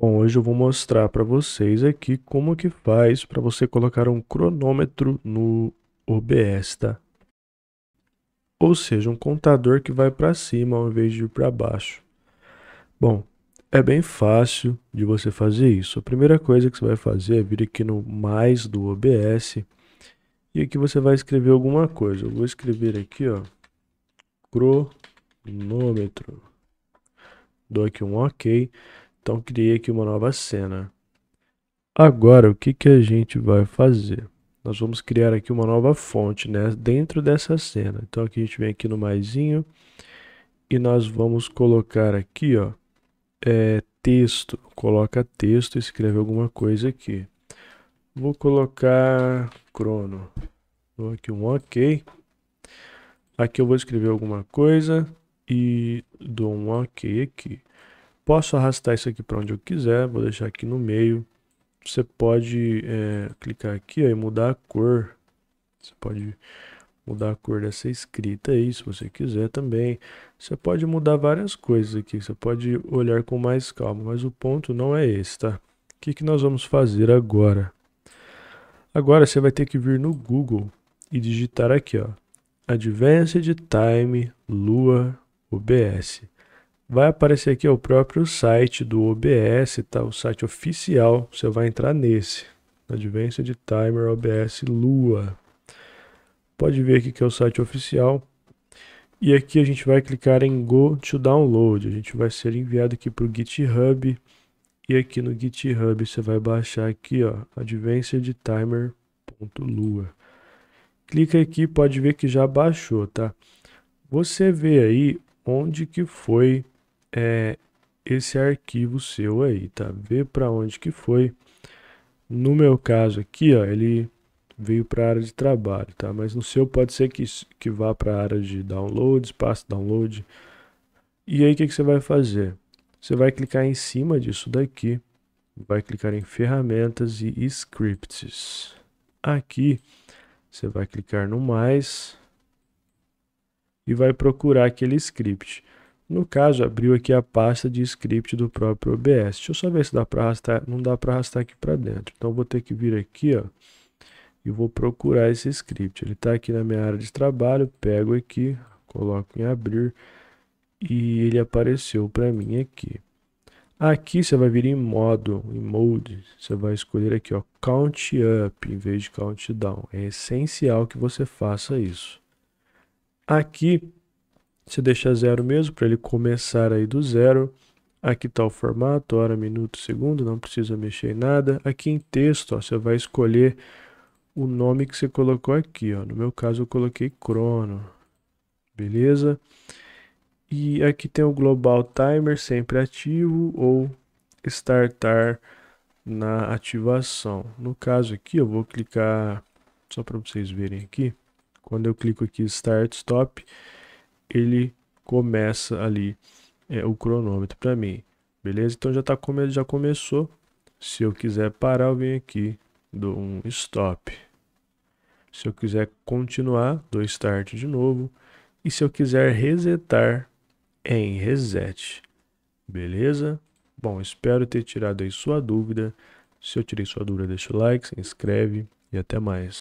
Bom, hoje eu vou mostrar para vocês aqui como que faz para você colocar um cronômetro no OBS, tá? Ou seja, um contador que vai para cima ao invés de ir para baixo. Bom, é bem fácil de você fazer isso. A primeira coisa que você vai fazer é vir aqui no mais do OBS e aqui você vai escrever alguma coisa. Eu vou escrever aqui, ó, cronômetro. Dou aqui um OK. Então criei aqui uma nova cena. Agora, o que, que a gente vai fazer? Nós vamos criar aqui uma nova fonte né, dentro dessa cena. Então aqui a gente vem aqui no maisinho e nós vamos colocar aqui ó, é, texto. Coloca texto e escreve alguma coisa aqui. Vou colocar crono. Dou aqui um ok. Aqui eu vou escrever alguma coisa e dou um ok aqui. Posso arrastar isso aqui para onde eu quiser, vou deixar aqui no meio. Você pode é, clicar aqui ó, e mudar a cor. Você pode mudar a cor dessa escrita aí, se você quiser também. Você pode mudar várias coisas aqui, você pode olhar com mais calma, mas o ponto não é esse, tá? O que, que nós vamos fazer agora? Agora você vai ter que vir no Google e digitar aqui, ó. Advanced Time Lua OBS vai aparecer aqui o próprio site do OBS, tá? o site oficial, você vai entrar nesse, Advanced Timer OBS Lua. Pode ver aqui que é o site oficial. E aqui a gente vai clicar em Go to Download, a gente vai ser enviado aqui para o GitHub, e aqui no GitHub você vai baixar aqui, ó, Timer.lua. Clica aqui, pode ver que já baixou, tá? Você vê aí onde que foi é esse arquivo seu aí, tá? Vê para onde que foi. No meu caso aqui, ó, ele veio para a área de trabalho, tá? Mas no seu pode ser que, que vá para a área de downloads, espaço download. E aí o que, que você vai fazer? Você vai clicar em cima disso daqui, vai clicar em ferramentas e scripts. Aqui você vai clicar no mais e vai procurar aquele script. No caso, abriu aqui a pasta de script do próprio OBS. Deixa eu só ver se dá para arrastar. Não dá para arrastar aqui para dentro. Então, vou ter que vir aqui, ó. E vou procurar esse script. Ele está aqui na minha área de trabalho. Pego aqui, coloco em abrir. E ele apareceu para mim aqui. Aqui você vai vir em modo, em mode. Você vai escolher aqui, ó. Count up em vez de countdown. É essencial que você faça isso. Aqui você deixa zero mesmo para ele começar aí do zero. Aqui está o formato, hora, minuto, segundo, não precisa mexer em nada. Aqui em texto, ó, você vai escolher o nome que você colocou aqui. Ó. No meu caso, eu coloquei crono, beleza? E aqui tem o global timer sempre ativo ou startar na ativação. No caso aqui, eu vou clicar, só para vocês verem aqui, quando eu clico aqui start, stop, ele começa ali é, o cronômetro para mim. Beleza? Então já, tá come... já começou. Se eu quiser parar, eu venho aqui, dou um stop. Se eu quiser continuar, dou start de novo. E se eu quiser resetar, em reset. Beleza? Bom, espero ter tirado aí sua dúvida. Se eu tirei sua dúvida, deixa o like, se inscreve e até mais.